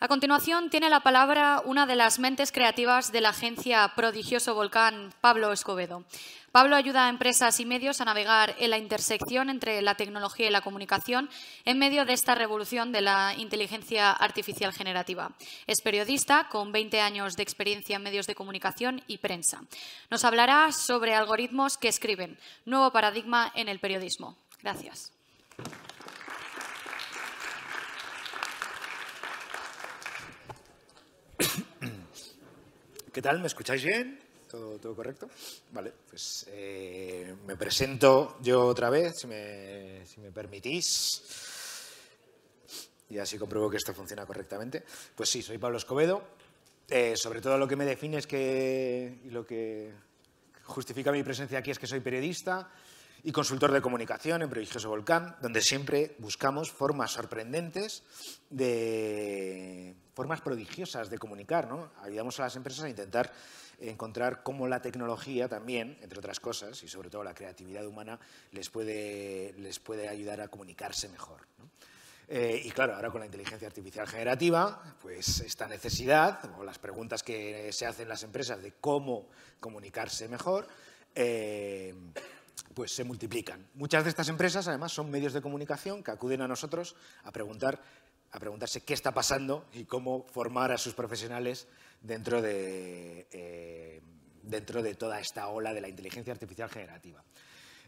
A continuación tiene la palabra una de las mentes creativas de la agencia Prodigioso Volcán, Pablo Escobedo. Pablo ayuda a empresas y medios a navegar en la intersección entre la tecnología y la comunicación en medio de esta revolución de la inteligencia artificial generativa. Es periodista con 20 años de experiencia en medios de comunicación y prensa. Nos hablará sobre algoritmos que escriben, nuevo paradigma en el periodismo. Gracias. ¿Qué tal? ¿Me escucháis bien? ¿Todo, todo correcto? Vale, pues eh, me presento yo otra vez, si me, permitís. Y así compruebo que esto funciona correctamente. Pues sí, soy Pablo Escobedo. Eh, sobre todo lo que me define es que, y lo que justifica mi presencia aquí es que soy periodista, y consultor de comunicación en Prodigioso Volcán, donde siempre buscamos formas sorprendentes, de formas prodigiosas de comunicar. ¿no? Ayudamos a las empresas a intentar encontrar cómo la tecnología también, entre otras cosas, y sobre todo la creatividad humana, les puede, les puede ayudar a comunicarse mejor. Eh, y claro, ahora con la inteligencia artificial generativa, pues esta necesidad o las preguntas que se hacen las empresas de cómo comunicarse mejor, eh, pues se multiplican. Muchas de estas empresas, además, son medios de comunicación que acuden a nosotros a, a preguntarse qué está pasando y cómo formar a sus profesionales dentro de, eh, toda esta ola de la inteligencia artificial generativa.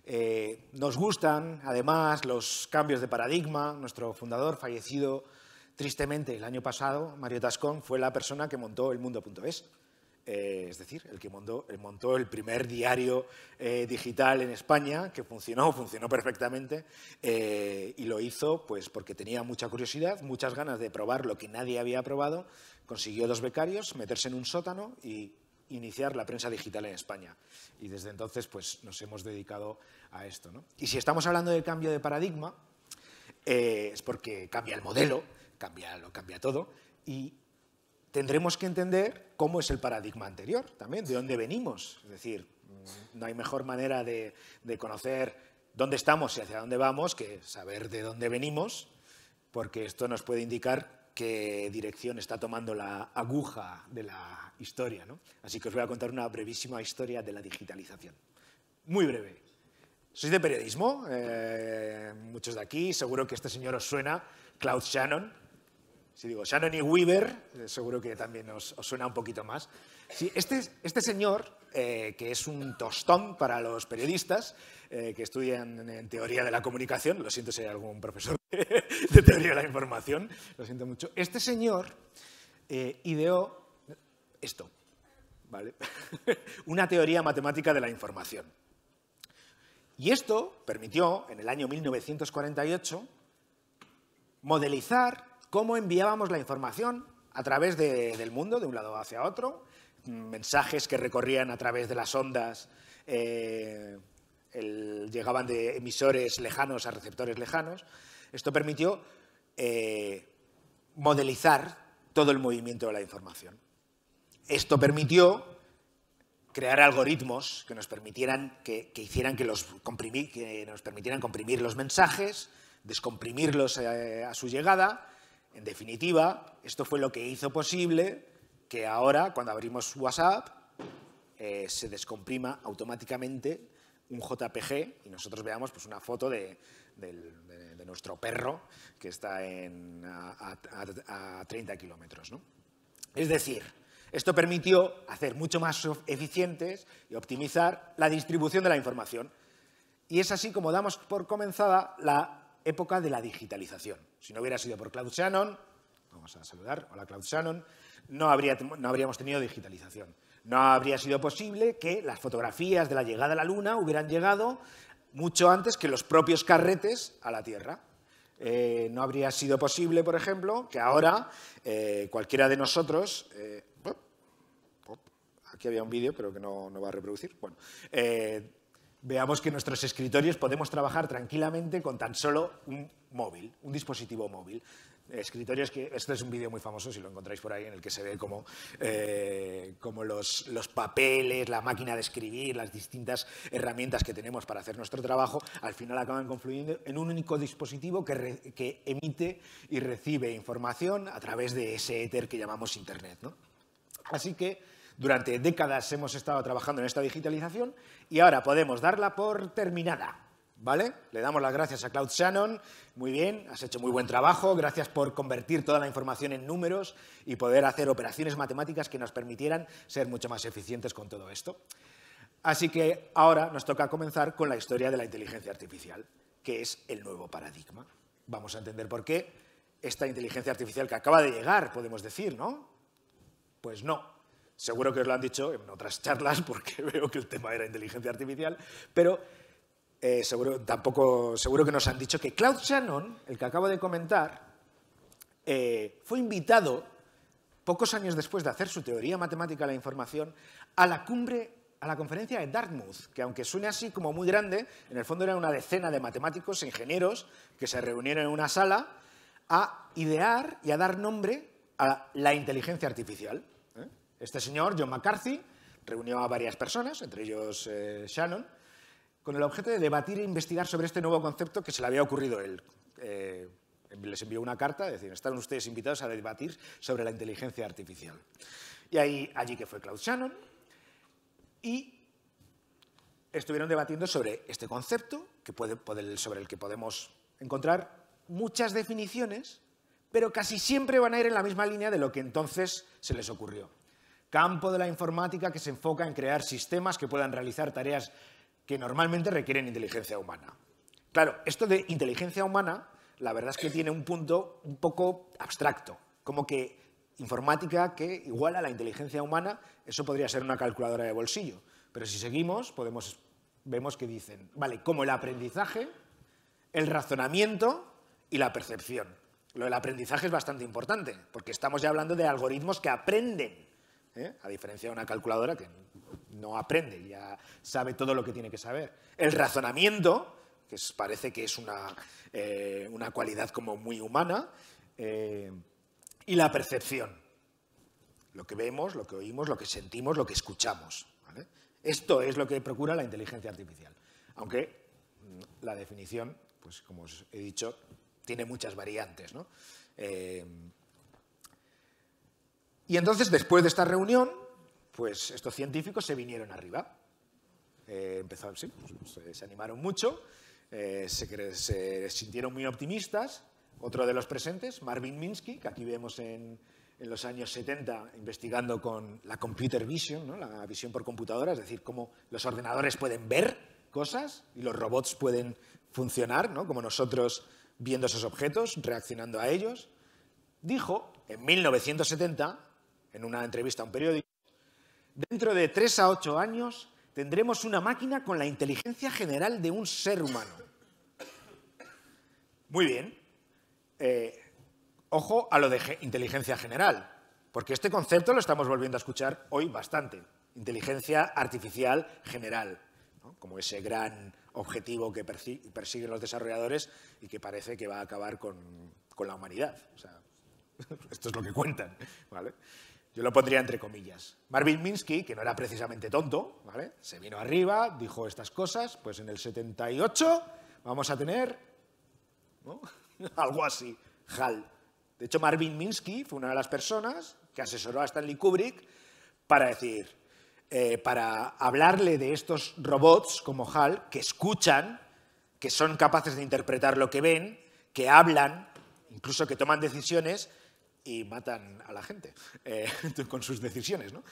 Eh, nos gustan, además, los cambios de paradigma. Nuestro fundador, fallecido tristemente el año pasado, Mario Tascón, fue la persona que montó el mundo.es eh, es decir, el que montó, el, primer diario eh, digital en España, que funcionó, funcionó perfectamente, eh, y lo hizo pues, porque tenía mucha curiosidad, muchas ganas de probar lo que nadie había probado, consiguió dos becarios, meterse en un sótano y iniciar la prensa digital en España. Y desde entonces pues, nos hemos dedicado a esto. Y si estamos hablando del cambio de paradigma, es porque cambia el modelo, cambia, lo cambia todo, y tendremos que entender cómo es el paradigma anterior también, de dónde venimos. Es decir, mm, no hay mejor manera de, conocer dónde estamos y hacia dónde vamos que saber de dónde venimos, porque esto nos puede indicar qué dirección está tomando la aguja de la historia. Así que os voy a contar una brevísima historia de la digitalización. Muy breve. Sois de periodismo, eh, muchos de aquí, seguro que este señor os suena, Claude Shannon, si digo Shannon y Weaver, eh, seguro que también os, suena un poquito más. este, este señor, eh, que es un tostón para los periodistas eh, que estudian en teoría de la comunicación, lo siento si hay algún profesor de, teoría de la información, lo siento mucho, este señor ideó esto, ¿vale? Una teoría matemática de la información. Y esto permitió, en el año 1948, modelizar cómo enviábamos la información a través del mundo, de un lado hacia otro, mensajes que recorrían a través de las ondas, eh, llegaban de emisores lejanos a receptores lejanos. Esto permitió eh, modelizar todo el movimiento de la información. Esto permitió crear algoritmos que nos permitieran que, hicieran que, los comprimir, que nos permitieran comprimir los mensajes, descomprimirlos eh, a su llegada en definitiva, esto fue lo que hizo posible que ahora, cuando abrimos WhatsApp, eh, se descomprima automáticamente un JPG y nosotros veamos pues, una foto de, nuestro perro que está en, a, 30 kilómetros. ¿no? Es decir, esto permitió hacer mucho más eficientes y optimizar la distribución de la información. Y es así como damos por comenzada la época de la digitalización. Si no hubiera sido por Cloud Shannon, vamos a saludar, hola Cloud Shannon, no, habría, no habríamos tenido digitalización. No habría sido posible que las fotografías de la llegada a la Luna hubieran llegado mucho antes que los propios carretes a la Tierra. Eh, no habría sido posible, por ejemplo, que ahora eh, cualquiera de nosotros... Eh, aquí había un vídeo, creo que no, no va a reproducir. Bueno, veamos que nuestros escritorios podemos trabajar tranquilamente con tan solo un móvil, un dispositivo móvil. Escritorios que, este es un vídeo muy famoso, si lo encontráis por ahí, en el que se ve como, eh, los, los, papeles, la máquina de escribir, las distintas herramientas que tenemos para hacer nuestro trabajo, al final acaban confluyendo en un único dispositivo que, que emite y recibe información a través de ese éter que llamamos Internet. ¿no? Así que durante décadas hemos estado trabajando en esta digitalización y ahora podemos darla por terminada. ¿Vale? Le damos las gracias a Cloud Shannon. Muy bien, has hecho muy buen trabajo. Gracias por convertir toda la información en números y poder hacer operaciones matemáticas que nos permitieran ser mucho más eficientes con todo esto. Así que ahora nos toca comenzar con la historia de la inteligencia artificial, que es el nuevo paradigma. Vamos a entender por qué esta inteligencia artificial que acaba de llegar, podemos decir, ¿no? Pues no, Seguro que os lo han dicho en otras charlas porque veo que el tema era inteligencia artificial, pero eh, seguro, tampoco, seguro que nos han dicho que Claude Shannon, el que acabo de comentar, eh, fue invitado pocos años después de hacer su teoría matemática de la información a la cumbre a la conferencia de Dartmouth, que aunque suene así como muy grande, en el fondo era una decena de matemáticos e ingenieros que se reunieron en una sala a idear y a dar nombre a la inteligencia artificial. Este señor, John McCarthy, reunió a varias personas, entre ellos eh, Shannon, con el objeto de debatir e investigar sobre este nuevo concepto que se le había ocurrido él. Eh, les envió una carta, es decir, están ustedes invitados a debatir sobre la inteligencia artificial. Y ahí, allí que fue Claude Shannon, y estuvieron debatiendo sobre este concepto, sobre el que podemos encontrar muchas definiciones, pero casi siempre van a ir en la misma línea de lo que entonces se les ocurrió campo de la informática que se enfoca en crear sistemas que puedan realizar tareas que normalmente requieren inteligencia humana. Claro, esto de inteligencia humana, la verdad es que tiene un punto un poco abstracto, como que informática que iguala la inteligencia humana, eso podría ser una calculadora de bolsillo. Pero si seguimos, podemos, vemos que dicen, vale, como el aprendizaje, el razonamiento y la percepción. Lo del aprendizaje es bastante importante, porque estamos ya hablando de algoritmos que aprenden ¿eh? a diferencia de una calculadora que no aprende, ya sabe todo lo que tiene que saber. El razonamiento, que parece que es eh, una, cualidad como muy humana, eh, y la percepción, lo que vemos, lo que oímos, lo que sentimos, lo que escuchamos. Esto es lo que procura la inteligencia artificial, aunque mm, la definición, pues como os he dicho, tiene muchas variantes. ¿no? Y entonces, después de esta reunión, pues estos científicos se vinieron arriba. Eh, empezaron, sí, se, animaron mucho, eh, se, sintieron muy optimistas. Otro de los presentes, Marvin Minsky, que aquí vemos en, los años 70 investigando con la computer vision, la visión por computadora, es decir, cómo los ordenadores pueden ver cosas y los robots pueden funcionar, ¿no? como nosotros viendo esos objetos, reaccionando a ellos, dijo en 1970 en una entrevista a un periódico, dentro de tres a ocho años tendremos una máquina con la inteligencia general de un ser humano. Muy bien. Eh, ojo a lo de inteligencia general, porque este concepto lo estamos volviendo a escuchar hoy bastante. Inteligencia artificial general, como ese gran objetivo que persiguen los desarrolladores y que parece que va a acabar con, la humanidad. O sea, esto es lo que cuentan. ¿vale? Yo lo pondría entre comillas. Marvin Minsky, que no era precisamente tonto, se vino arriba, dijo estas cosas, pues en el 78 vamos a tener algo así, HAL. De hecho, Marvin Minsky fue una de las personas que asesoró a Stanley Kubrick para decir, eh, para hablarle de estos robots como HAL, que escuchan, que son capaces de interpretar lo que ven, que hablan, incluso que toman decisiones y matan a la gente eh, con sus decisiones. ¿no?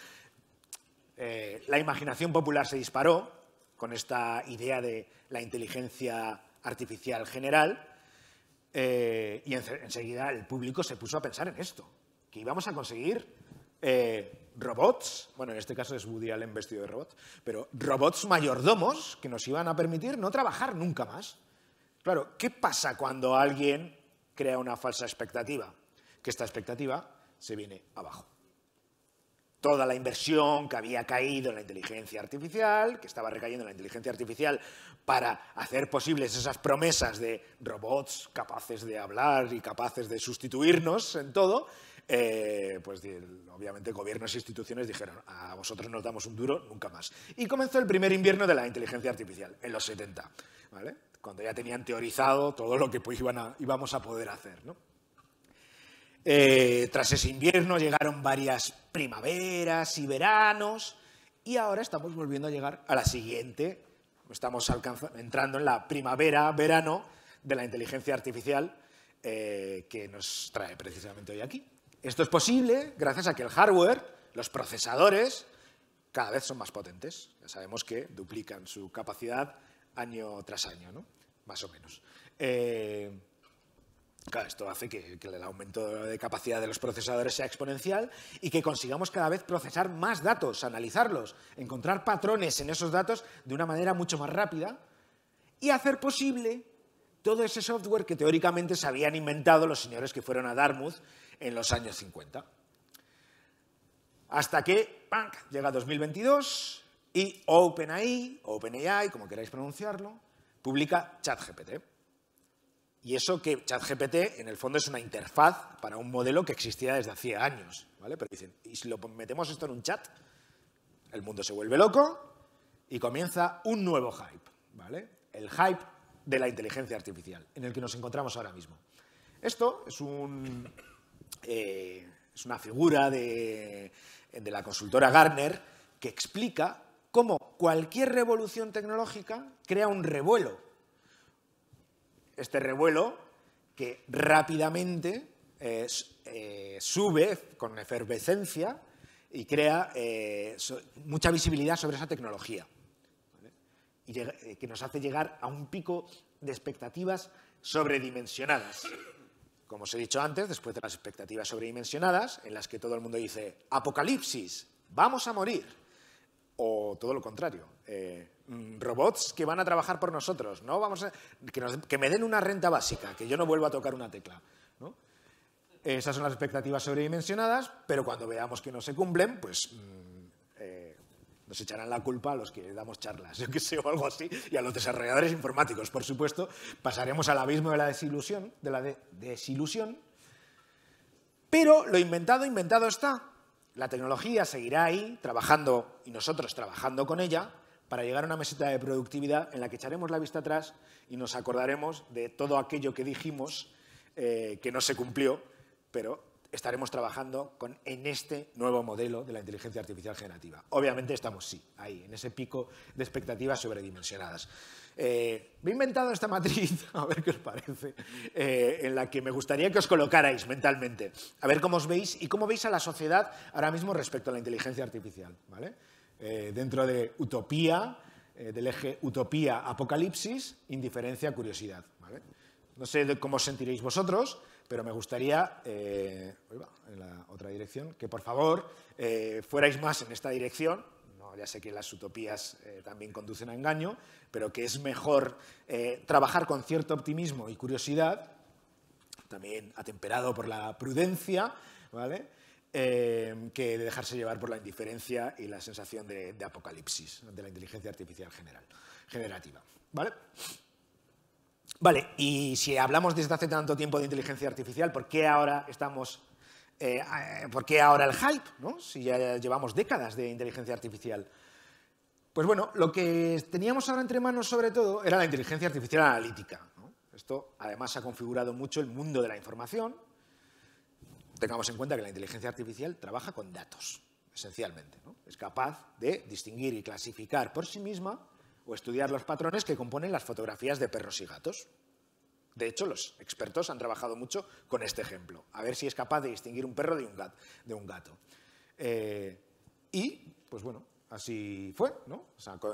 Eh, la imaginación popular se disparó con esta idea de la inteligencia artificial general eh, y enseguida el público se puso a pensar en esto, que íbamos a conseguir robots, bueno, en este caso es Woody Allen vestido de robot, pero robots mayordomos que nos iban a permitir no trabajar nunca más. Claro, ¿qué pasa cuando alguien crea una falsa expectativa? que esta expectativa se viene abajo. Toda la inversión que había caído en la inteligencia artificial, que estaba recayendo en la inteligencia artificial para hacer posibles esas promesas de robots capaces de hablar y capaces de sustituirnos en todo, eh, pues obviamente gobiernos e instituciones dijeron, a vosotros nos damos un duro nunca más. Y comenzó el primer invierno de la inteligencia artificial, en los 70, ¿vale? cuando ya tenían teorizado todo lo que pues íbamos a poder hacer. ¿no? Eh, tras ese invierno llegaron varias primaveras y veranos y ahora estamos volviendo a llegar a la siguiente. Estamos entrando en la primavera-verano de la inteligencia artificial eh, que nos trae precisamente hoy aquí. Esto es posible gracias a que el hardware, los procesadores, cada vez son más potentes. Ya sabemos que duplican su capacidad año tras año, más o menos. Eh, esto hace que, el aumento de capacidad de los procesadores sea exponencial y que consigamos cada vez procesar más datos, analizarlos, encontrar patrones en esos datos de una manera mucho más rápida y hacer posible todo ese software que teóricamente se habían inventado los señores que fueron a Dartmouth en los años 50. Hasta que ¡pam! llega 2022 y OpenAI, OpenAI, como queráis pronunciarlo, publica ChatGPT. Y eso que ChatGPT en el fondo es una interfaz para un modelo que existía desde hacía años. ¿vale? Pero dicen, y si lo metemos esto en un chat, el mundo se vuelve loco y comienza un nuevo hype. ¿vale? El hype de la inteligencia artificial, en el que nos encontramos ahora mismo. Esto es, un, eh, es una figura de, la consultora Gartner que explica cómo cualquier revolución tecnológica crea un revuelo este revuelo que rápidamente eh, eh, sube con efervescencia y crea eh, mucha visibilidad sobre esa tecnología, y que nos hace llegar a un pico de expectativas sobredimensionadas. Como os he dicho antes, después de las expectativas sobredimensionadas, en las que todo el mundo dice, apocalipsis, vamos a morir, o todo lo contrario, Mm, robots que van a trabajar por nosotros, ¿no? Vamos a, que, me den una renta básica, que yo no vuelva a tocar una tecla. Esas son las expectativas sobredimensionadas, pero cuando veamos que no se cumplen, pues mm, eh, nos echarán la culpa a los que damos charlas, yo que sé, o algo así, y a los desarrolladores informáticos, por supuesto. Pasaremos al abismo de la desilusión, de la desilusión. Pero lo inventado, inventado está. La tecnología seguirá ahí, trabajando, y nosotros trabajando con ella, para llegar a una meseta de productividad en la que echaremos la vista atrás y nos acordaremos de todo aquello que dijimos eh, que no se cumplió, pero estaremos trabajando con, en este nuevo modelo de la inteligencia artificial generativa. Obviamente estamos, sí, ahí, en ese pico de expectativas sobredimensionadas. Eh, me he inventado esta matriz, a ver qué os parece, eh, en la que me gustaría que os colocarais mentalmente, a ver cómo os veis y cómo veis a la sociedad ahora mismo respecto a la inteligencia artificial. ¿vale? Eh, dentro de utopía, eh, del eje utopía-apocalipsis, indiferencia-curiosidad. No sé cómo os sentiréis vosotros, pero me gustaría, eh, en la otra dirección, que por favor fuerais más en esta dirección, ya sé que las utopías también conducen a engaño, pero que es mejor trabajar con cierto optimismo y curiosidad, también atemperado por la prudencia, ¿vale? Em, que de dejarse llevar por la indiferencia y la sensación de, apocalipsis de la inteligencia artificial general, generativa. ¿Vale? Vale, y si hablamos desde hace tanto tiempo de inteligencia artificial, ¿por qué ahora estamos... Eh, eh, ¿Por qué ahora el hype? ¿no? Si ya llevamos décadas de inteligencia artificial. Pues bueno, lo que teníamos ahora entre manos sobre todo era la inteligencia artificial analítica. Esto además ha configurado mucho el mundo de la información, tengamos en cuenta que la inteligencia artificial trabaja con datos, esencialmente. Es capaz de distinguir y clasificar por sí misma o estudiar los patrones que componen las fotografías de perros y gatos. De hecho, los expertos han trabajado mucho con este ejemplo, a ver si es capaz de distinguir un perro de un, gato. De un gato. Eh, y, pues bueno, así fue,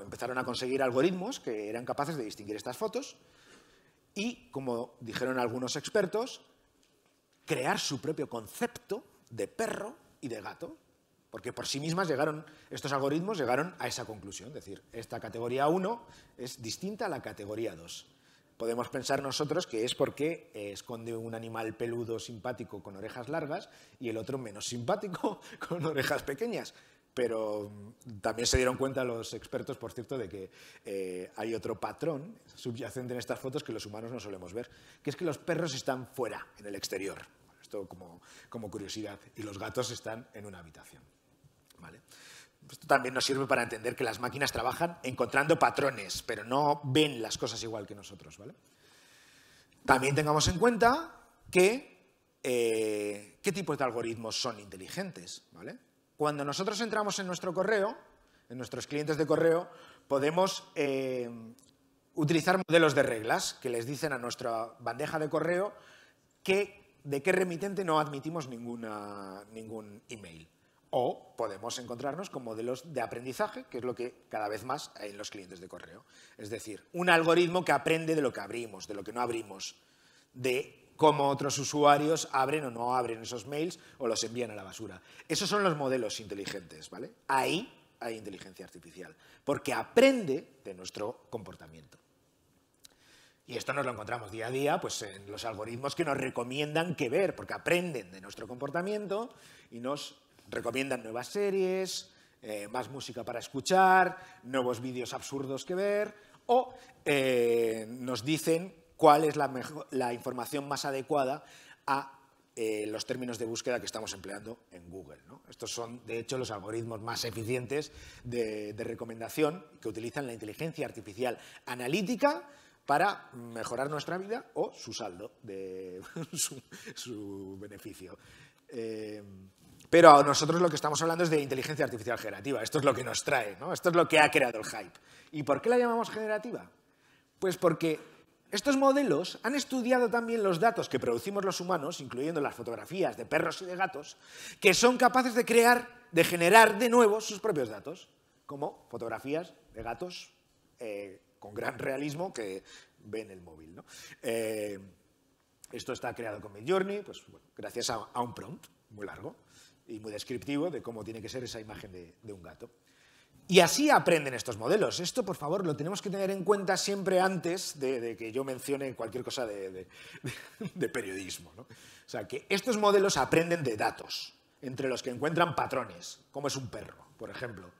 empezaron a conseguir algoritmos que eran capaces de distinguir estas fotos y, como dijeron algunos expertos, crear su propio concepto de perro y de gato, porque por sí mismas llegaron, estos algoritmos llegaron a esa conclusión, es decir, esta categoría 1 es distinta a la categoría 2. Podemos pensar nosotros que es porque eh, esconde un animal peludo simpático con orejas largas y el otro menos simpático con orejas pequeñas. Pero también se dieron cuenta los expertos, por cierto, de que eh, hay otro patrón subyacente en estas fotos que los humanos no solemos ver, que es que los perros están fuera, en el exterior. Esto como, curiosidad. Y los gatos están en una habitación. ¿Vale? Esto también nos sirve para entender que las máquinas trabajan encontrando patrones, pero no ven las cosas igual que nosotros. ¿vale? También tengamos en cuenta que eh, qué tipos de algoritmos son inteligentes. ¿vale? cuando nosotros entramos en nuestro correo, en nuestros clientes de correo, podemos eh, utilizar modelos de reglas que les dicen a nuestra bandeja de correo que, de qué remitente no admitimos ningún email. O podemos encontrarnos con modelos de aprendizaje, que es lo que cada vez más hay en los clientes de correo. Es decir, un algoritmo que aprende de lo que abrimos, de lo que no abrimos, de cómo otros usuarios abren o no abren esos mails o los envían a la basura. Esos son los modelos inteligentes, ¿vale? Ahí hay inteligencia artificial, porque aprende de nuestro comportamiento. Y esto nos lo encontramos día a día pues, en los algoritmos que nos recomiendan que ver, porque aprenden de nuestro comportamiento y nos recomiendan nuevas series, eh, más música para escuchar, nuevos vídeos absurdos que ver, o eh, nos dicen cuál es la, mejor, la información más adecuada a eh, los términos de búsqueda que estamos empleando en Google. Estos son, de hecho, los algoritmos más eficientes de, recomendación que utilizan la inteligencia artificial analítica para mejorar nuestra vida o su saldo, de, su, beneficio. Eh, pero nosotros lo que estamos hablando es de inteligencia artificial generativa. Esto es lo que nos trae, ¿no? Esto es lo que ha creado el hype. ¿Y por qué la llamamos generativa? Pues porque estos modelos han estudiado también los datos que producimos los humanos, incluyendo las fotografías de perros y de gatos, que son capaces de crear, de generar de nuevo sus propios datos, como fotografías de gatos eh, con gran realismo que ven el móvil. Eh, esto está creado con Midjourney, pues, gracias a, un prompt muy largo y muy descriptivo de cómo tiene que ser esa imagen de un gato. Y así aprenden estos modelos. Esto, por favor, lo tenemos que tener en cuenta siempre antes de, que yo mencione cualquier cosa de, periodismo. O sea, que estos modelos aprenden de datos, entre los que encuentran patrones, como es un perro, por ejemplo.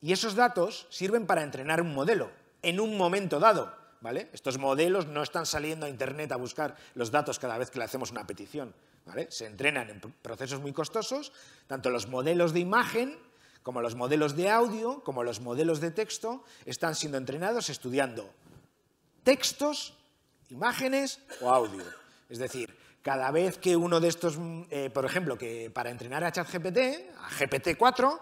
Y esos datos sirven para entrenar un modelo en un momento dado. ¿vale? Estos modelos no están saliendo a Internet a buscar los datos cada vez que le hacemos una petición se entrenan en procesos muy costosos, tanto los modelos de imagen como los modelos de audio, como los modelos de texto, están siendo entrenados estudiando textos, imágenes o audio. Es decir, cada vez que uno de estos, mm, eh, por ejemplo, que para entrenar a ChatGPT, a GPT-4,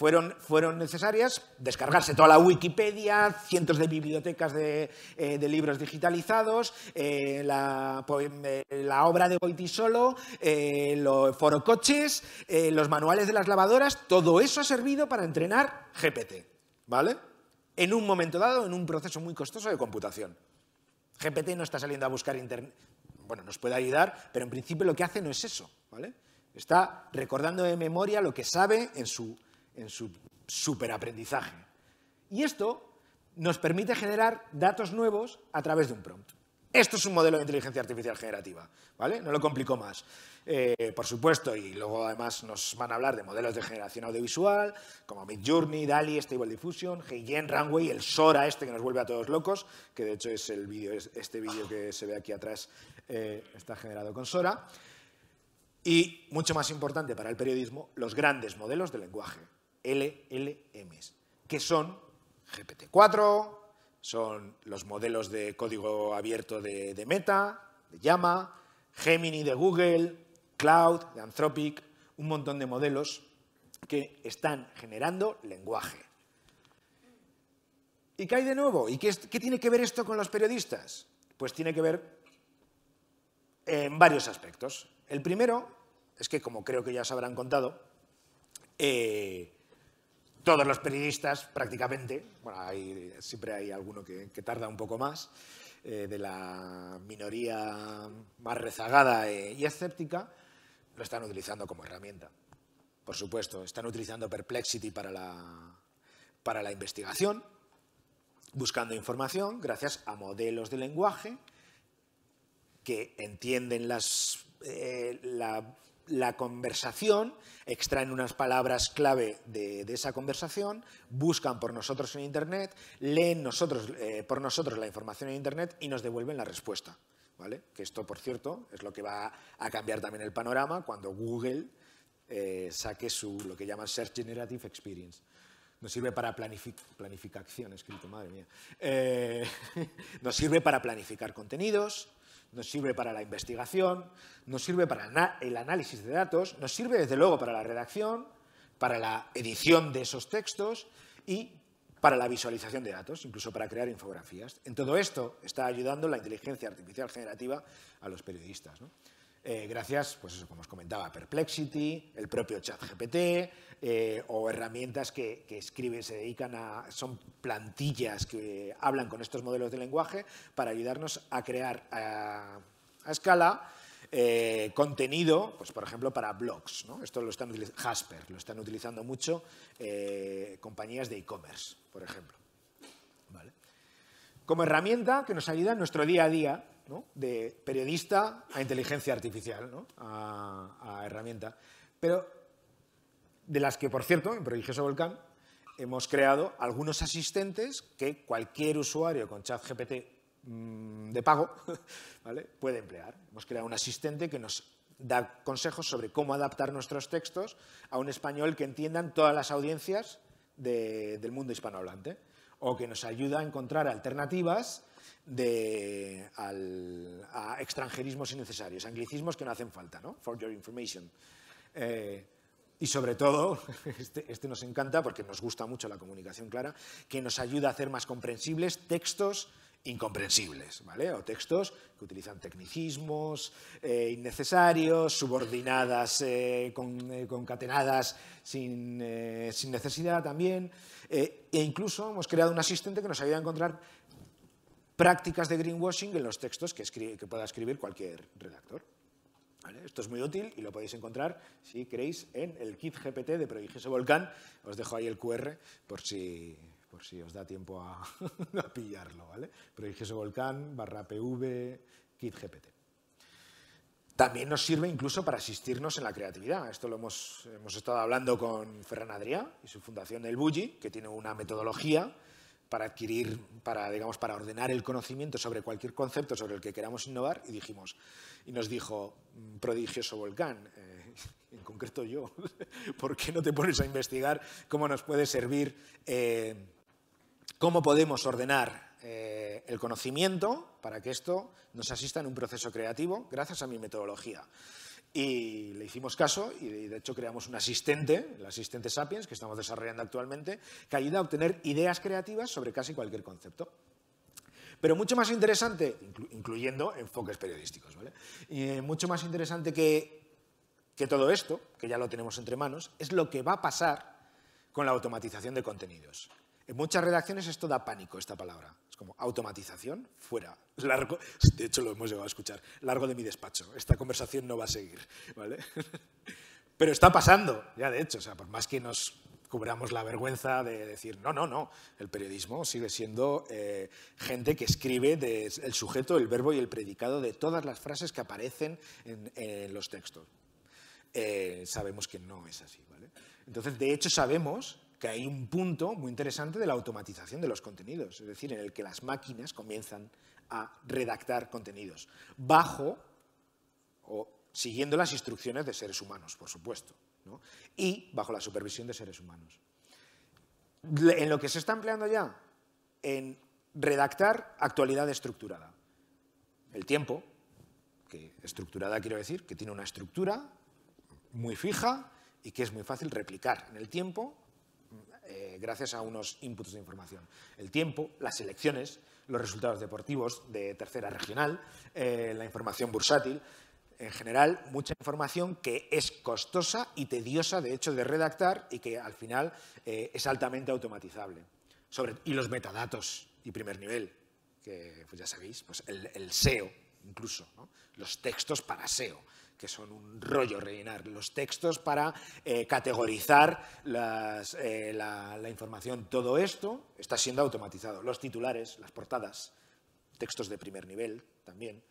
fueron, necesarias descargarse toda la Wikipedia, cientos de bibliotecas de, eh, libros digitalizados, eh, pues, eh, la, obra de Goitisolo, los forocoches, los manuales de las lavadoras, todo eso ha servido para entrenar GPT, ¿vale? En un momento dado, en un proceso muy costoso de computación. GPT no está saliendo a buscar internet, bueno, nos puede ayudar, pero en principio lo que hace no es eso, ¿vale? Está recordando de memoria lo que sabe en su en su superaprendizaje. Y esto nos permite generar datos nuevos a través de un prompt. Esto es un modelo de inteligencia artificial generativa, ¿vale? No lo complico más. Eh, por supuesto, y luego además nos van a hablar de modelos de generación audiovisual, como Midjourney, DALI, Stable Diffusion, Heijen, Runway, el Sora este que nos vuelve a todos locos, que de hecho es este vídeo que se ve aquí atrás eh, está generado con Sora. Y, mucho más importante para el periodismo, los grandes modelos de lenguaje, LLMs, que son GPT-4, son los modelos de código abierto de, Meta, de Llama, Gemini de Google, Cloud, de Anthropic, un montón de modelos que están generando lenguaje. ¿Y qué hay de nuevo? ¿Y qué, tiene que ver esto con los periodistas? Pues tiene que ver en varios aspectos. El primero es que, como creo que ya os habrán contado, eh, todos los periodistas prácticamente, bueno, siempre hay alguno que, tarda un poco más, eh, de la minoría más rezagada eh, y escéptica, lo están utilizando como herramienta. Por supuesto, están utilizando Perplexity para la, investigación, buscando información gracias a modelos de lenguaje que entienden las, eh, la la conversación, extraen unas palabras clave de, esa conversación, buscan por nosotros en Internet, leen nosotros, eh, por nosotros la información en Internet y nos devuelven la respuesta. Que esto, por cierto, es lo que va a cambiar también el panorama cuando Google eh, saque su, lo que llaman Search Generative Experience. Nos sirve para planificación, escrito, madre mía. Eh, nos sirve para planificar contenidos, nos sirve para la investigación, nos sirve para el análisis de datos, nos sirve desde luego para la redacción, para la edición de esos textos y para la visualización de datos, incluso para crear infografías. En todo esto está ayudando la inteligencia artificial generativa a los periodistas. ¿no? Eh, gracias, pues eso, como os comentaba, Perplexity, el propio ChatGPT GPT eh, o herramientas que, escriben, se dedican a, son plantillas que hablan con estos modelos de lenguaje para ayudarnos a crear a, escala eh, contenido, pues por ejemplo para blogs, ¿no? esto lo están Jasper, lo están utilizando mucho compañías de e-commerce, por ejemplo. Como herramienta que nos ayuda en nuestro día a día de periodista a inteligencia artificial, ¿no? a, herramienta. Pero de las que, por cierto, en Prodigioso Volcán hemos creado algunos asistentes que cualquier usuario con ChatGPT mm, de pago puede emplear. Hemos creado un asistente que nos da consejos sobre cómo adaptar nuestros textos a un español que entiendan todas las audiencias del mundo hispanohablante o que nos ayuda a encontrar alternativas de, a extranjerismos innecesarios, anglicismos que no hacen falta, ¿no? For your information. Eh, y sobre todo, este, este, nos encanta porque nos gusta mucho la comunicación clara, que nos ayuda a hacer más comprensibles textos incomprensibles, ¿vale? O textos que utilizan tecnicismos eh, innecesarios, subordinadas, eh, con, concatenadas sin, sin, necesidad también. e incluso hemos creado un asistente que nos ayuda a encontrar prácticas de greenwashing en los textos que, pueda escribir cualquier redactor. Esto es muy útil y lo podéis encontrar, si queréis, en el kit GPT de Prodigioso Volcán. Os dejo ahí el QR por si, os da tiempo a, pillarlo. ¿vale? Volcán barra PV kit GPT. También nos sirve incluso para asistirnos en la creatividad. Esto lo hemos, estado hablando con Ferran Adrià y su fundación El Bulli, que tiene una metodología para adquirir, para, digamos, para ordenar el conocimiento sobre cualquier concepto sobre el que queramos innovar y dijimos, y nos dijo, mm, prodigioso volcán, eh, en concreto yo, ¿por qué no te pones a investigar cómo nos puede servir, eh, cómo podemos ordenar eh, el conocimiento para que esto nos asista en un proceso creativo gracias a mi metodología? Y le hicimos caso y de hecho creamos un asistente, el asistente Sapiens, que estamos desarrollando actualmente, que ayuda a obtener ideas creativas sobre casi cualquier concepto. Pero mucho más interesante, incluyendo enfoques periodísticos, Y eh, mucho más interesante que, que todo esto, que ya lo tenemos entre manos, es lo que va a pasar con la automatización de contenidos. En muchas redacciones esto da pánico, esta palabra como automatización, fuera, largo, de hecho lo hemos llegado a escuchar, largo de mi despacho, esta conversación no va a seguir, ¿vale? Pero está pasando, ya de hecho, o sea, por más que nos cubramos la vergüenza de decir, no, no, no, el periodismo sigue siendo eh, gente que escribe el sujeto, el verbo y el predicado de todas las frases que aparecen en, los textos. Eh, sabemos que no es así. Entonces, de hecho, sabemos que hay un punto muy interesante de la automatización de los contenidos, es decir, en el que las máquinas comienzan a redactar contenidos bajo o siguiendo las instrucciones de seres humanos, por supuesto, y bajo la supervisión de seres humanos. En lo que se está empleando ya, en redactar actualidad estructurada. El tiempo, que estructurada quiero decir, que tiene una estructura muy fija y que es muy fácil replicar en el tiempo eh, gracias a unos inputs de información. El tiempo, las elecciones, los resultados deportivos de tercera regional, eh, la información bursátil, en general, mucha información que es costosa y tediosa, de hecho, de redactar y que al final eh, es altamente automatizable. y los metadatos y primer nivel, que pues, ya sabéis, pues el, SEO incluso, los textos para SEO que son un rollo rellenar los textos para eh, categorizar eh, la, información. Todo esto está siendo automatizado. Los titulares, las portadas, textos de primer nivel también.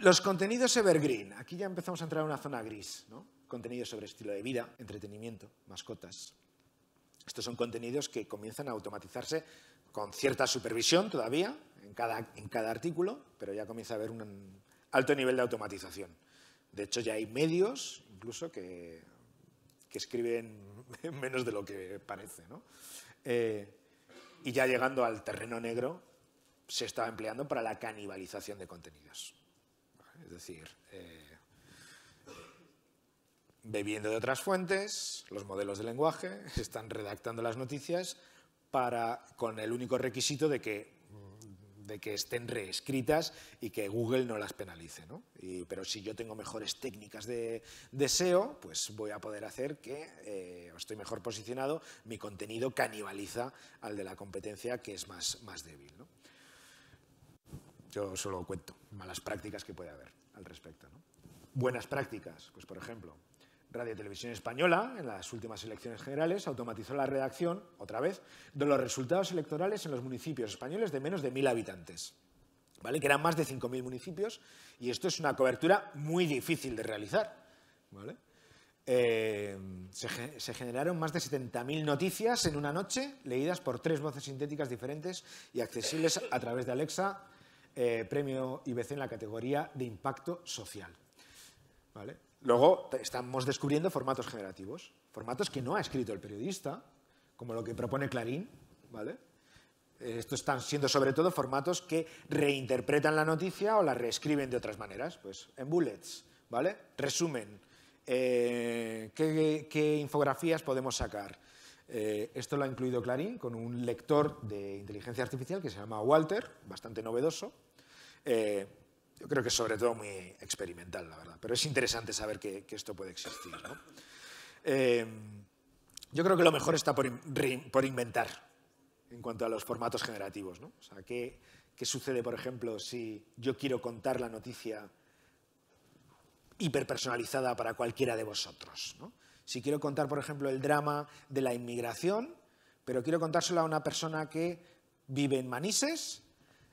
Los contenidos evergreen. Aquí ya empezamos a entrar en una zona gris. ¿no? Contenidos sobre estilo de vida, entretenimiento, mascotas. Estos son contenidos que comienzan a automatizarse con cierta supervisión todavía en cada, en cada artículo, pero ya comienza a haber un, alto nivel de automatización. De hecho, ya hay medios incluso que, escriben menos de lo que parece. Eh, y ya llegando al terreno negro, se está empleando para la canibalización de contenidos. Es decir, eh, bebiendo de otras fuentes, los modelos de lenguaje, están redactando las noticias para, con el único requisito de que de que estén reescritas y que Google no las penalice. pero si yo tengo mejores técnicas de, SEO, pues voy a poder hacer que eh, estoy mejor posicionado, mi contenido canibaliza al de la competencia que es más, débil. Yo solo cuento malas prácticas que puede haber al respecto. Buenas prácticas, pues por ejemplo, Radio Televisión Española, en las últimas elecciones generales, automatizó la redacción, otra vez, de los resultados electorales en los municipios españoles de menos de 1.000 habitantes. ¿Vale? Que eran más de 5.000 municipios y esto es una cobertura muy difícil de realizar. ¿Vale? Eh, se, generaron más de 70.000 noticias en una noche, leídas por tres voces sintéticas diferentes y accesibles a través de Alexa, eh, premio IBC en la categoría de impacto social. ¿Vale? Luego estamos descubriendo formatos generativos, formatos que no ha escrito el periodista, como lo que propone Clarín, ¿vale? Eh, estos están siendo sobre todo formatos que reinterpretan la noticia o la reescriben de otras maneras, pues en bullets, ¿vale? Resumen, eh, ¿qué, infografías podemos sacar? Eh, esto lo ha incluido Clarín con un lector de inteligencia artificial que se llama Walter, bastante novedoso. Yo creo que es sobre todo muy experimental, la verdad, pero es interesante saber que, esto puede existir. Em, yo creo que lo mejor está por, inventar en cuanto a los formatos generativos. ¿qué, sucede, por ejemplo, si yo quiero contar la noticia hiperpersonalizada para cualquiera de vosotros? Si quiero contar, por ejemplo, el drama de la inmigración, pero quiero contárselo a una persona que vive en Manises,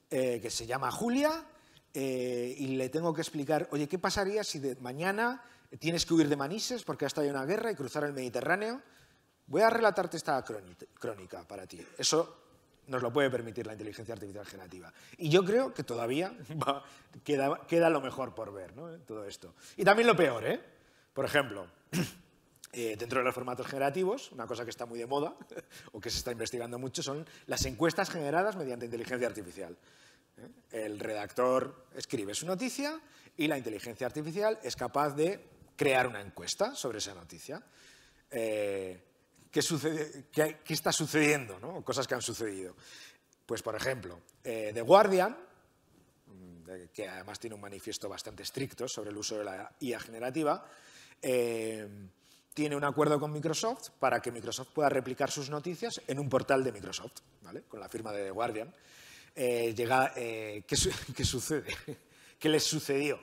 eh, que se llama Julia eh, y le tengo que explicar, oye, ¿qué pasaría si de mañana tienes que huir de Manises porque ha estado una guerra y cruzar el Mediterráneo? Voy a relatarte esta crónica para ti. Eso nos lo puede permitir la inteligencia artificial generativa. Y yo creo que todavía queda, lo mejor por ver, Todo esto. Y también lo peor, ¿eh? Por ejemplo, eh, dentro de los formatos generativos, una cosa que está muy de moda o que se está investigando mucho son las encuestas generadas mediante inteligencia artificial. El redactor escribe su noticia y la inteligencia artificial es capaz de crear una encuesta sobre esa noticia. Eh, ¿qué, está sucediendo? Cosas que han sucedido. Pues, por ejemplo, eh, The Guardian, mm, que además tiene un manifiesto bastante estricto sobre el uso de la IA generativa, eh, tiene un acuerdo con Microsoft para que Microsoft pueda replicar sus noticias en un portal de Microsoft, con la firma de The Guardian. Eh, llega, eh, ¿qué, sucede? ¿Qué les sucedió?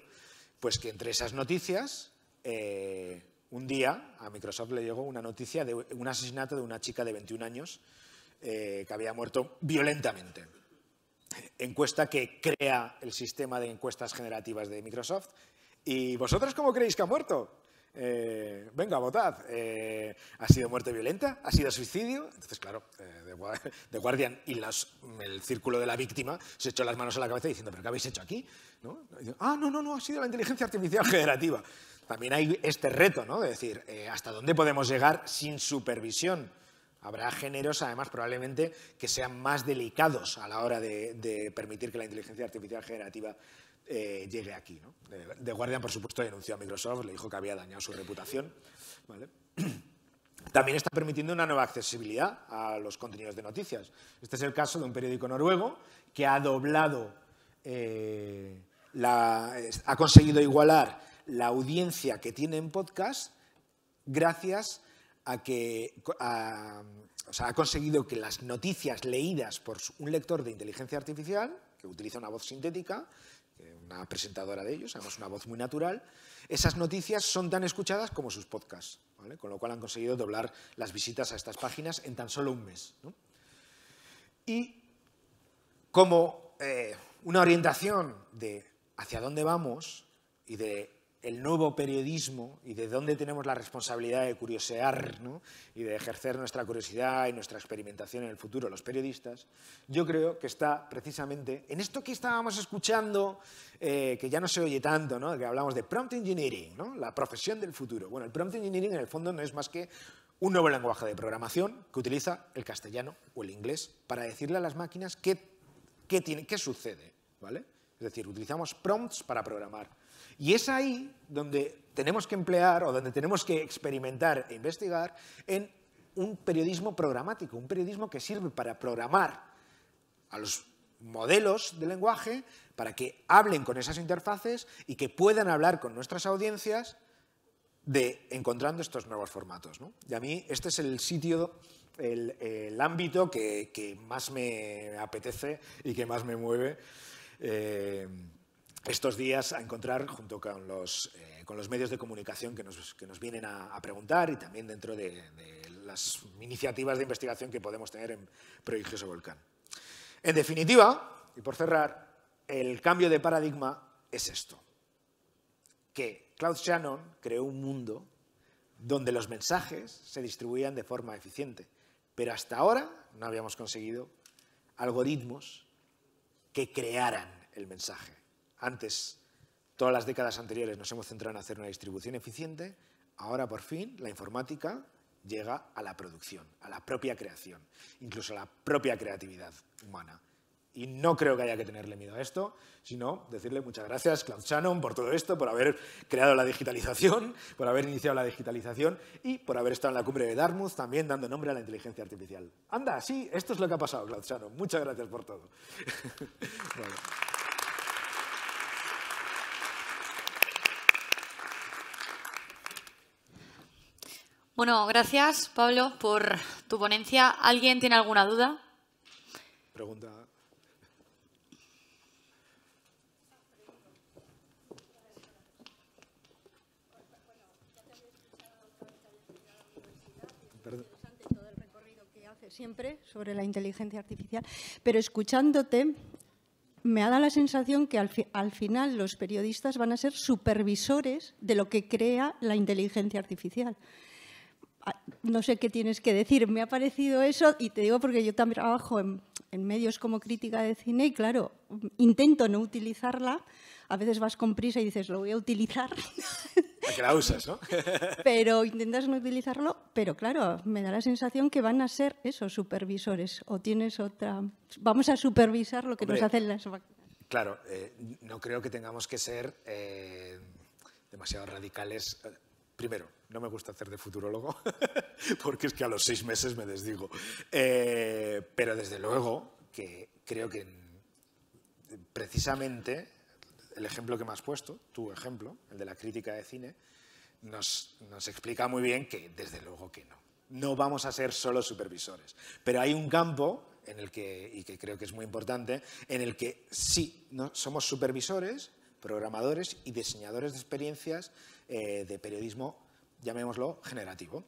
Pues que entre esas noticias, eh, un día a Microsoft le llegó una noticia de un asesinato de una chica de 21 años que había muerto violentamente. Encuesta que crea el sistema de encuestas generativas de Microsoft. ¿Y vosotros cómo creéis que ha muerto? Eh, venga, votad. Eh, ¿Ha sido muerte violenta? ¿Ha sido suicidio? Entonces, claro, eh, de The Guardian y el círculo de la víctima se echó las manos a la cabeza diciendo, ¿pero qué habéis hecho aquí? ah, no, no, no, ha sido la inteligencia artificial generativa. También hay este reto, ¿no? De decir, ¿hasta dónde podemos llegar sin supervisión? Habrá géneros, además, probablemente que sean más delicados a la hora de permitir que la inteligencia artificial generativa eh, llegue aquí. The Guardian, por supuesto, denunció a Microsoft, le dijo que había dañado su reputación. También está permitiendo una nueva accesibilidad a los contenidos de noticias. Este es el caso de un periódico noruego que ha doblado, eh, ha conseguido igualar la audiencia que tiene en podcast gracias a que o sea, ha conseguido que las noticias leídas por un lector de inteligencia artificial, que utiliza una voz sintética, eh, una presentadora de ellos, además una voz muy natural, esas noticias son tan escuchadas como sus podcasts, con lo cual han conseguido doblar las visitas a estas páginas en tan solo un mes. Y como eh, una orientación de hacia dónde vamos y de el nuevo periodismo y de dónde tenemos la responsabilidad de curiosear y de ejercer nuestra curiosidad y nuestra experimentación en el futuro, los periodistas, yo creo que está precisamente en esto que estábamos escuchando, eh, que ya no se oye tanto, ¿no? que hablamos de prompt engineering, la profesión del futuro. Bueno, el prompt engineering en el fondo no es más que un nuevo lenguaje de programación que utiliza el castellano o el inglés para decirle a las máquinas qué, qué, tiene, qué sucede. ¿vale? Es decir, utilizamos prompts para programar. Y es ahí donde tenemos que emplear o donde tenemos que experimentar e investigar en un periodismo programático, un periodismo que sirve para programar a los modelos de lenguaje para que hablen con esas interfaces y que puedan hablar con nuestras audiencias de encontrando estos nuevos formatos. Y a mí este es el sitio, el, ámbito que, más me apetece y que más me mueve. Eh, estos días a encontrar junto con los, eh, medios de comunicación que nos, vienen a, preguntar y también dentro de, las iniciativas de investigación que podemos tener en Prodigioso Volcán. En definitiva, y por cerrar, el cambio de paradigma es esto, que Claude Shannon creó un mundo donde los mensajes se distribuían de forma eficiente, pero hasta ahora no habíamos conseguido algoritmos que crearan el mensaje. Antes, todas las décadas anteriores nos hemos centrado en hacer una distribución eficiente, ahora por fin la informática llega a la producción, a la propia creación, incluso a la propia creatividad humana. Y no creo que haya que tenerle miedo a esto, sino decirle muchas gracias, Klaus Shannon, por todo esto, por haber creado la digitalización, por haber iniciado la digitalización y por haber estado en la cumbre de Dartmouth también dando nombre a la inteligencia artificial. Anda, sí, esto es lo que ha pasado, Klaus Shannon. Muchas gracias por todo. Bueno, gracias Pablo por tu ponencia. ¿Alguien tiene alguna duda? Pregunta. siempre sobre la inteligencia artificial, pero escuchándote me da la sensación que al, final los periodistas van a ser supervisores de lo que crea la inteligencia artificial. Ah, no sé qué tienes que decir. Me ha parecido eso y te digo porque yo también trabajo en, medios como crítica de cine y claro, intento no utilizarla. A veces vas con prisa y dices, lo voy a utilizar. ¿no? pero intentas no utilizarlo, pero claro, me da la sensación que van a ser esos supervisores o tienes otra... Vamos a supervisar lo que nos hacen las máquinas. Claro, eh, no creo que tengamos que ser eh, demasiado radicales eh, Primero, no me gusta hacer de futurólogo, porque es que a los seis meses me desdigo. Eh, pero desde luego que creo que precisamente el ejemplo que me has puesto, tu ejemplo, el de la crítica de cine, nos, explica muy bien que desde luego que no. No vamos a ser solo supervisores. Pero hay un campo en el que, y que creo que es muy importante, en el que sí, no, somos supervisores, programadores y diseñadores de experiencias eh, de periodismo, llamémoslo, generativo.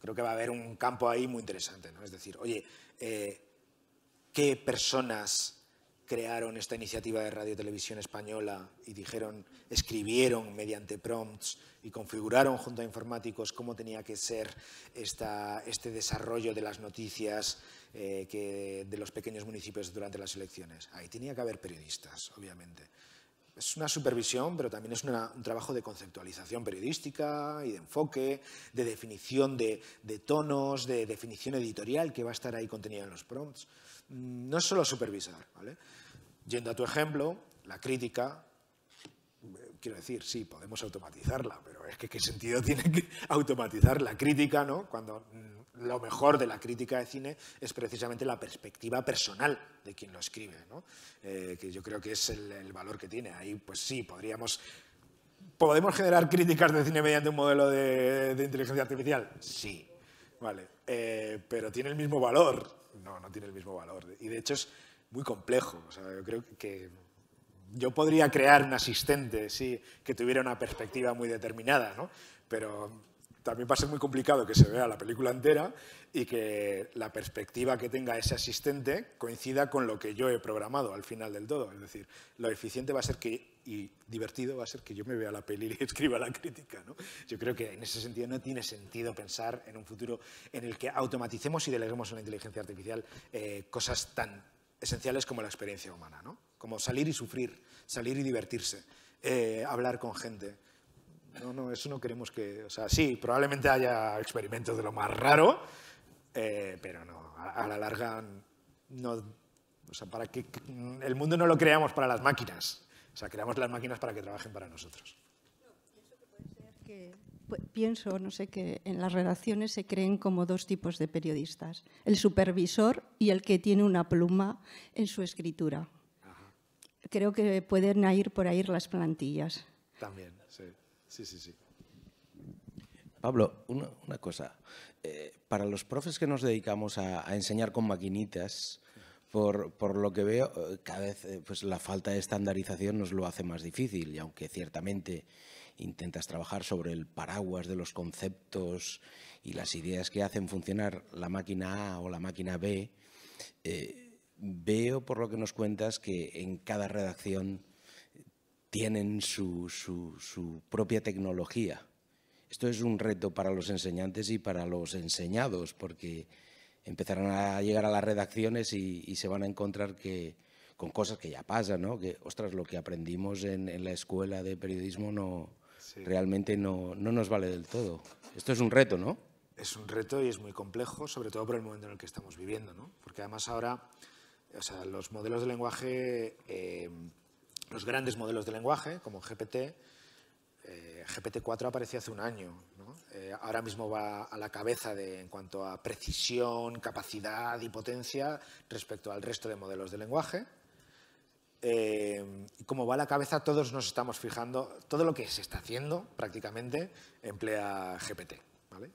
Creo que va a haber un campo ahí muy interesante. Es decir, oye, eh, ¿qué personas crearon esta iniciativa de Radio Televisión Española y dijeron, escribieron mediante prompts y configuraron junto a informáticos cómo tenía que ser esta, este desarrollo de las noticias eh, que, de los pequeños municipios durante las elecciones. Ahí tenía que haber periodistas, obviamente es una supervisión, pero también es un trabajo de conceptualización periodística y de enfoque, de definición de, tonos, de definición editorial que va a estar ahí contenida en los prompts. Mm, no es solo supervisar. Yendo a tu ejemplo, la crítica, eh, quiero decir, sí, podemos automatizarla, pero es que qué sentido tiene que automatizar la crítica ¿no? cuando mm, lo mejor de la crítica de cine es precisamente la perspectiva personal de quien lo escribe, eh, que yo creo que es el, valor que tiene. Ahí, pues sí, podríamos... ¿Podemos generar críticas de cine mediante un modelo de, inteligencia artificial? Sí, vale. Eh, pero tiene el mismo valor. No, no tiene el mismo valor. Y de hecho es muy complejo. yo creo que yo podría crear un asistente, sí, que tuviera una perspectiva muy determinada, ¿no? Pero también va a ser muy complicado que se vea la película entera y que la perspectiva que tenga ese asistente coincida con lo que yo he programado al final del todo. Es decir, lo eficiente va a ser que, y divertido va a ser que yo me vea la peli y escriba la crítica. ¿no? Yo creo que en ese sentido no tiene sentido pensar en un futuro en el que automaticemos y deleguemos a la inteligencia artificial eh, cosas tan esenciales como la experiencia humana, como salir y sufrir, salir y divertirse, eh, hablar con gente. No, no, eso no queremos que... O sea, sí, probablemente haya experimentos de lo más raro, eh, pero no, a, la larga no... O sea, para que el mundo no lo creamos para las máquinas. O sea, creamos las máquinas para que trabajen para nosotros. Pues, pienso no sé, que en las redacciones se creen como dos tipos de periodistas, el supervisor y el que tiene una pluma en su escritura. Creo que pueden ir por ahí las plantillas. También, sí. Sí, sí, sí. Pablo, una, cosa. Eh, para los profes que nos dedicamos a, enseñar con maquinitas, por, lo que veo, eh, cada vez eh, pues, la falta de estandarización nos lo hace más difícil, y aunque ciertamente intentas trabajar sobre el paraguas de los conceptos y las ideas que hacen funcionar la máquina A o la máquina B, veo por lo que nos cuentas que en cada redacción tienen su, propia tecnología. Esto es un reto para los enseñantes y para los enseñados, porque empezarán a llegar a las redacciones y, se van a encontrar que, con cosas que ya pasan, ¿no? Que, ostras, lo que aprendimos en, la escuela de periodismo no, realmente no, no nos vale del todo. Esto es un reto, ¿no? Es un reto y es muy complejo, sobre todo por el momento en el que estamos viviendo, ¿no? Porque además ahora, o sea, los modelos de lenguaje... Eh, los grandes modelos de lenguaje, como GPT. Eh, GPT-4 apareció hace un año. Eh, ahora mismo va a la cabeza en cuanto a precisión, capacidad y potencia respecto al resto de modelos de lenguaje. Eh, como va a la cabeza, todos nos estamos fijando, todo lo que se está haciendo prácticamente emplea GPT.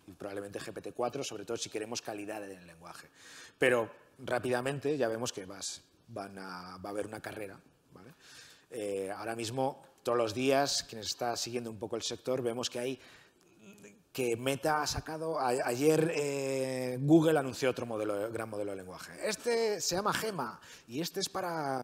Y probablemente GPT-4, sobre todo si queremos calidad en el lenguaje. Pero rápidamente ya vemos que va a haber una carrera eh, ahora mismo, todos los días, quienes está siguiendo un poco el sector, vemos que hay que Meta ha sacado, ayer eh, Google anunció otro gran modelo de lenguaje. Este se llama Gema y este es para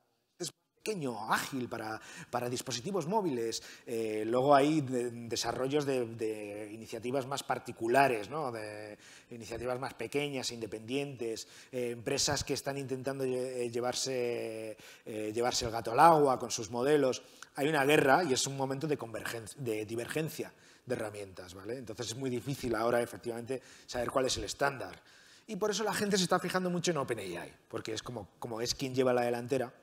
pequeño, ágil para, para dispositivos móviles. Eh, luego hay desarrollos de, iniciativas más particulares, ¿no? de iniciativas más pequeñas, independientes, eh, empresas que están intentando eh, llevarse, llevarse el gato al agua con sus modelos. Hay una guerra y es un momento de, convergencia, de divergencia de herramientas. ¿vale? Entonces es muy difícil ahora efectivamente saber cuál es el estándar. Y por eso la gente se está fijando mucho en OpenAI, porque es como, como es quien lleva la delantera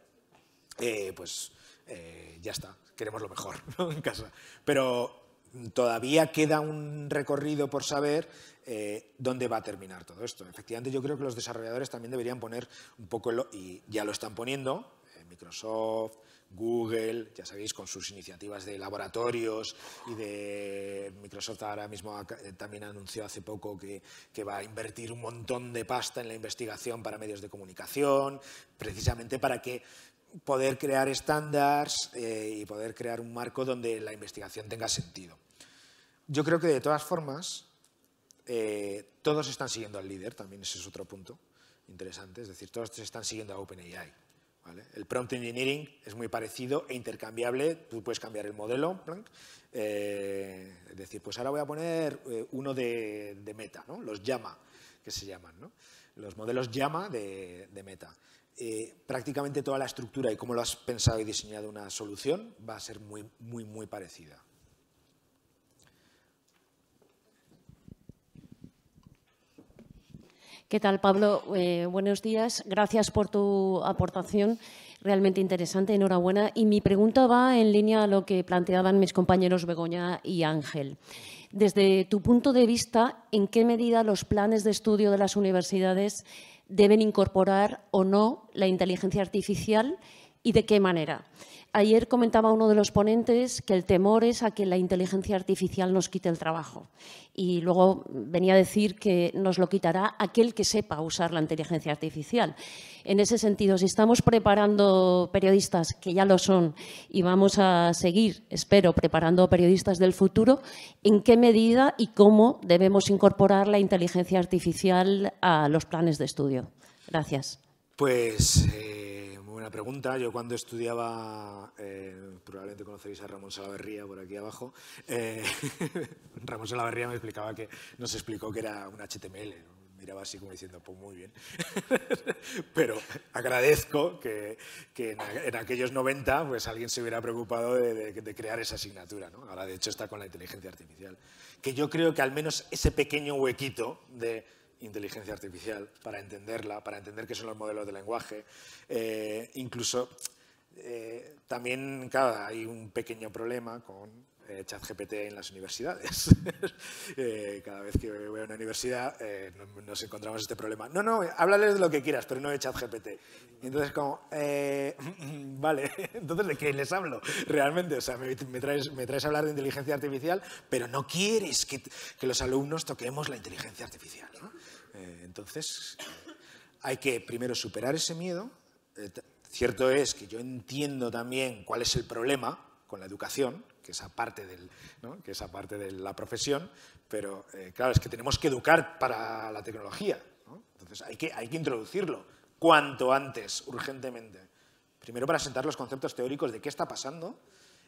eh, pues eh, ya está, queremos lo mejor en casa. Pero todavía queda un recorrido por saber eh, dónde va a terminar todo esto. Efectivamente, yo creo que los desarrolladores también deberían poner un poco, y ya lo están poniendo, Microsoft, Google, ya sabéis, con sus iniciativas de laboratorios y de Microsoft ahora mismo también anunció hace poco que, que, va a invertir un montón de pasta en la investigación para medios de comunicación, precisamente para que poder crear estándares eh, y poder crear un marco donde la investigación tenga sentido. Yo creo que de todas formas, eh, todos están siguiendo al líder, también ese es otro punto interesante, es decir, todos están siguiendo a OpenAI. El prompt engineering es muy parecido e intercambiable, tú puedes cambiar el modelo, eh, es decir, pues ahora voy a poner uno de, meta, los llama, que se llaman, ¿no? los modelos llama de, de meta. Eh, prácticamente toda la estructura y cómo lo has pensado y diseñado una solución va a ser muy, muy, muy parecida. ¿Qué tal, Pablo? Eh, buenos días. Gracias por tu aportación, realmente interesante, enhorabuena. Y mi pregunta va en línea a lo que planteaban mis compañeros Begoña y Ángel. Desde tu punto de vista, ¿en qué medida los planes de estudio de las universidades deben incorporar o no la inteligencia artificial y de qué manera. Ayer comentaba uno de los ponentes que el temor es a que la inteligencia artificial nos quite el trabajo. Y luego venía a decir que nos lo quitará aquel que sepa usar la inteligencia artificial. En ese sentido, si estamos preparando periodistas, que ya lo son, y vamos a seguir, espero, preparando periodistas del futuro, ¿en qué medida y cómo debemos incorporar la inteligencia artificial a los planes de estudio? Gracias. Pues. Eh, buena pregunta. Yo cuando estudiaba, eh, probablemente conoceréis a Ramón Salaverría por aquí abajo, eh, Ramón Salaverría me explicaba que, nos explicó que era un HTML, miraba así como diciendo, pues muy bien. Pero agradezco que, en, aquellos 90 pues alguien se hubiera preocupado de, crear esa asignatura. Ahora de hecho está con la inteligencia artificial. Que yo creo que al menos ese pequeño huequito de inteligencia artificial, para entenderla, para entender qué son los modelos de lenguaje. Eh, incluso eh, también, cada hay un pequeño problema con eh, ChatGPT en las universidades. Eh, cada vez que voy a una universidad nos encontramos este problema. No, no, háblales de lo que quieras, pero no de ChatGPT. Entonces, como, vale, entonces de qué les hablo realmente. O sea, me, traes, me traes a hablar de inteligencia artificial, pero no quieres que, que los alumnos toquemos la inteligencia artificial. Eh, entonces, eh, hay que primero superar ese miedo. Eh, cierto es que yo entiendo también cuál es el problema con la educación, que es aparte, del, que de la profesión, pero claro, es que tenemos que educar para la tecnología. Entonces, hay que, hay que introducirlo cuanto antes, urgentemente. Primero para sentar los conceptos teóricos de qué está pasando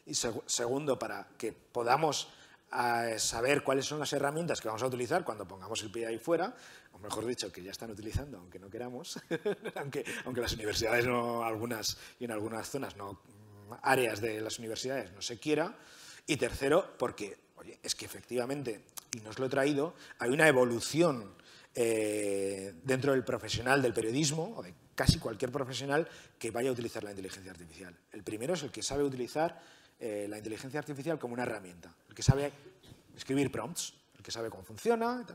y segundo para que podamos a saber cuáles son las herramientas que vamos a utilizar cuando pongamos el pie ahí fuera, o mejor dicho, que ya están utilizando, aunque no queramos, aunque, aunque las universidades no, algunas, y en algunas zonas, no, áreas de las universidades no se quiera, y tercero, porque, es que efectivamente, y nos lo he traído, hay una evolución eh, dentro del profesional del periodismo, o de casi cualquier profesional que vaya a utilizar la inteligencia artificial. El primero es el que sabe utilizar eh, la inteligencia artificial como una herramienta. El que sabe escribir prompts, el que sabe cómo funciona.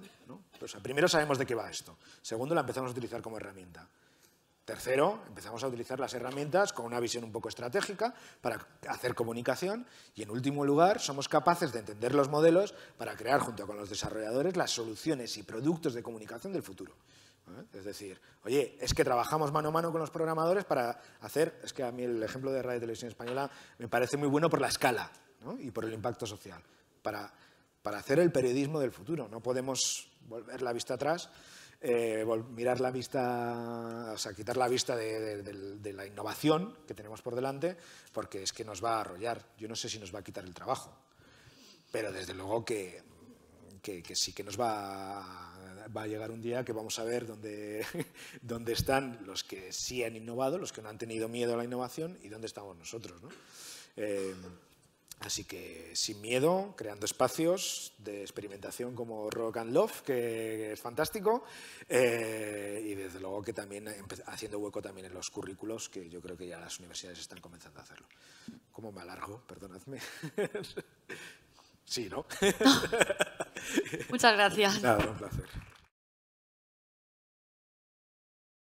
primero sabemos de qué va esto. Segundo, la empezamos a utilizar como herramienta. Tercero, empezamos a utilizar las herramientas con una visión un poco estratégica para hacer comunicación y en último lugar somos capaces de entender los modelos para crear junto con los desarrolladores las soluciones y productos de comunicación del futuro. ¿Eh? Es decir, oye, es que trabajamos mano a mano con los programadores para hacer, es que a mí el ejemplo de Radio Televisión Española me parece muy bueno por la escala y por el impacto social, para, para hacer el periodismo del futuro. No podemos volver la vista atrás, eh, mirar la vista, o sea, quitar la vista de, la innovación que tenemos por delante, porque es que nos va a arrollar. Yo no sé si nos va a quitar el trabajo, pero desde luego que, que sí que nos va a va a llegar un día que vamos a ver dónde, dónde están los que sí han innovado, los que no han tenido miedo a la innovación y dónde estamos nosotros. ¿no? Em, así que sin miedo, creando espacios de experimentación como Rock and Love, que es fantástico, eh, y desde luego que también haciendo hueco también en los currículos, que yo creo que ya las universidades están comenzando a hacerlo. ¿Cómo me alargo? Perdonadme. Sí, ¿no? Muchas gracias. placer.